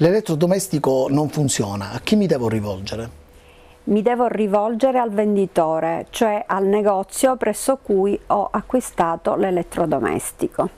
L'elettrodomestico non funziona, a chi mi devo rivolgere? Mi devo rivolgere al venditore, cioè al negozio presso cui ho acquistato l'elettrodomestico.